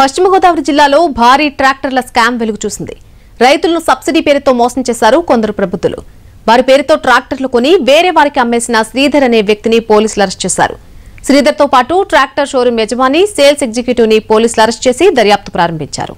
పశ్చిమ గోదావరి జిల్లాలో భారీ ట్రాక్టర్ల స్కామ్ వెలుగు చూసింది రైతులను సబ్సిడీ పేరుతో మోసం చేశారు కొందరు ప్రభుత్వలు వారి పేరుతో ట్రాక్టర్లు కొని వేరే వారికి అమ్మేసిన శ్రీధర్ అనే వ్యక్తిని పోలీసులు అరెస్ట్ చేశారు శ్రీధర్ తో పాటు ట్రాక్టర్ షోరూం యజమాని సేల్స్ ఎగ్జిక్యూటివ్ ని పోలీసులు అరెస్ట్ చేసి దర్యాప్తు ప్రారంభించారు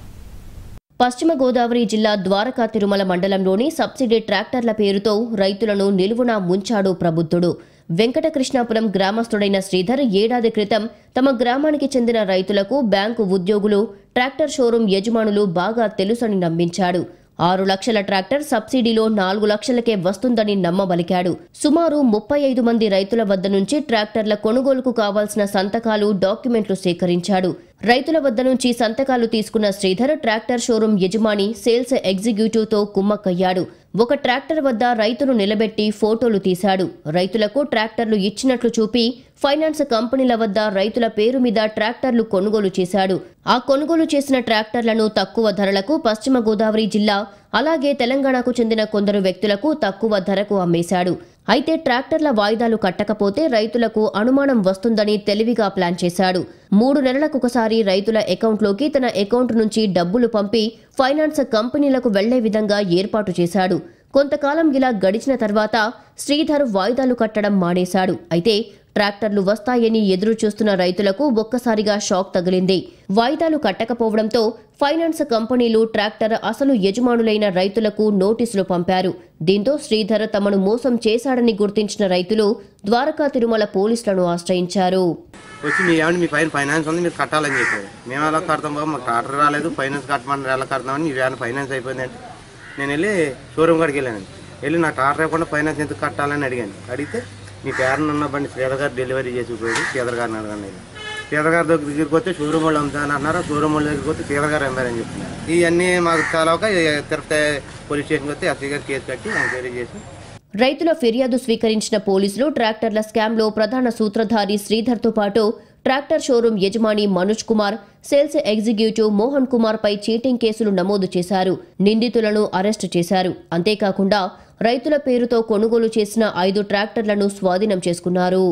పశ్చిమ గోదావరి జిల్లా ద్వారకా తిరుమల మండలంలోని సబ్సిడీ ట్రాక్టర్ల పేరుతో రైతులను నిలువునా ముంచాడు ప్రబుద్ధుడు వెంకటకృష్ణాపురం గ్రామస్తుడైన శ్రీధర్ ఏడాది క్రితం తమ గ్రామానికి చెందిన రైతులకు బ్యాంకు ఉద్యోగులు ట్రాక్టర్ షోరూం యజమానులు బాగా తెలుసని నమ్మించాడు ఆరు లక్షల ట్రాక్టర్ సబ్సిడీలో నాలుగు లక్షలకే వస్తుందని నమ్మబలికాడు సుమారు ముప్పై ఐదు మంది రైతుల వద్ద నుంచి ట్రాక్టర్ల కొనుగోలుకు కావాల్సిన సంతకాలు డాక్యుమెంట్లు సేకరించాడు రైతుల వద్ద నుంచి సంతకాలు తీసుకున్న శ్రీధర్ ట్రాక్టర్ షోరూం యజమాని సేల్స్ ఎగ్జిక్యూటివ్తో కుమ్మక్కయ్యాడు ఒక ట్రాక్టర్ వద్ద రైతును నిలబెట్టి ఫోటోలు తీశాడు రైతులకు ట్రాక్టర్లు ఇచ్చినట్లు చూపి ఫైనాన్స్ కంపెనీల వద్ద రైతుల పేరు మీద ట్రాక్టర్లు కొనుగోలు చేశాడు ఆ కొనుగోలు చేసిన ట్రాక్టర్లను తక్కువ ధరలకు పశ్చిమ గోదావరి జిల్లా అలాగే తెలంగాణకు చెందిన కొందరు వ్యక్తులకు తక్కువ ధరకు అమ్మేశాడు అయితే ట్రాక్టర్ల వాయిదాలు కట్టకపోతే రైతులకు అనుమానం వస్తుందని తెలివిగా ప్లాన్ చేశాడు మూడు నెలలకొకసారి రైతుల అకౌంట్లోకి తన అకౌంట్ నుంచి డబ్బులు పంపి ఫైనాన్స్ కంపెనీలకు వెళ్లే విధంగా ఏర్పాటు చేశాడు కొంతకాలం ఇలా గడిచిన తర్వాత శ్రీధర్ వాయిదాలు కట్టడం మానేశాడు అయితే ట్రాక్టర్లు వస్తాయని ఎదురు చూస్తున్న రైతులకు ఒక్కసారిగా షాక్ తగిలింది వాయిదాలు కట్టకపోవడంతో ఫైనాన్స్ కంపెనీలు ట్రాక్టర్ అసలు యజమానులైన రైతులకు నోటీసులు పంపారు దీంతో శ్రీధర్ తమను మోసం చేశాడని గుర్తించిన రైతులు ద్వారకా తిరుమల పోలీసులను ఆశ్రయించారు వచ్చి మీ ఏమండి మీ పైన ఫైనాన్స్ ఉంది మీరు కట్టాలని చెప్పారు మేము ఎలా కడతాం బాబు మాకు ట్రాక్టర్ రాలేదు ఫైనాన్స్ కట్టమని ఎలా కడతామని ఇవాళ ఫైనాన్స్ అయిపోయిందంటే నేను వెళ్ళి షోరూమ్ కాడికి వెళ్ళాను వెళ్ళి నా ట్రాక్టర్ ఇవ్వకుండా ఫైనాన్స్ ఎందుకు కట్టాలని అడిగాను అడిగితే నీ పేరనున్న బండి శ్రీధర్ డెలివరీ చేసిపోయాడు శ్రీధర్ అన్నారు అడగండి శ్రీధర్ గారి దగ్గరికి వస్తే షోరూమ్ వాళ్ళు అమ్ముతాను అన్నారు షోరూమ్ వాళ్ళ దగ్గరికి వస్తే శ్రీధర్ గారు అమ్మారని చెప్తున్నారు ఇవన్నీ మాకు చాలా ఒక తిరుపతి పోలీస్ స్టేషన్కి వస్తే ఎస్ఐ గారు కేసు కట్టి ఎంక్వైరీ చేసి రైతుల ఫిర్యాదు స్వీకరించిన పోలీసులు ట్రాక్టర్ల స్కామ్లో ప్రధాన సూత్రధారి శ్రీధర్తో పాటు ట్రాక్టర్ షోరూం యజమాని మనోజ్ కుమార్ సేల్స్ ఎగ్జిక్యూటివ్ మోహన్ కుమార్ పై చీటింగ్ కేసులు నమోదు చేశారు నిందితులను అరెస్టు చేశారు అంతేకాకుండా రైతుల పేరుతో కొనుగోలు చేసిన ఐదు ట్రాక్టర్లను స్వాధీనం చేసుకున్నారు